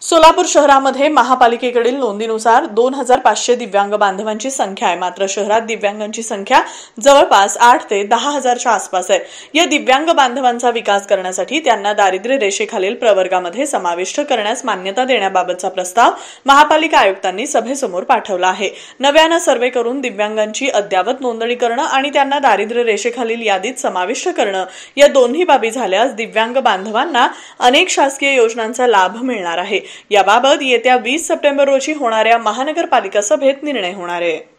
सोलापूर शहरामध्ये महापालिकेकडील नोंदीनुसार दोन हजार पाचशे दिव्यांग बांधवांची संख्या आहे मात्र शहरात दिव्यांगांची संख्या जवळपास आठ ते दहा हजारच्या आसपास आहे या दिव्यांग बांधवांचा विकास करण्यासाठी त्यांना दारिद्र्य रेषेखालील प्रवर्गामध्ये समाविष्ट करण्यास मान्यता देण्याबाबतचा प्रस्ताव महापालिका आयुक्तांनी सभेसमोर पाठवला आहे नव्यानं सर्वे करून दिव्यांगांची अद्यावत नोंदणी करणं आणि त्यांना दारिद्र्य रेषेखालील यादीत समाविष्ट करणं या दोन्ही बाबी झाल्यास दिव्यांग बांधवांना अनेक शासकीय योजनांचा लाभ मिळणार आहे याबाबत येत्या वीस सप्टेंबर रोजी होणाऱ्या महानगरपालिका सभेत निर्णय होणार आहे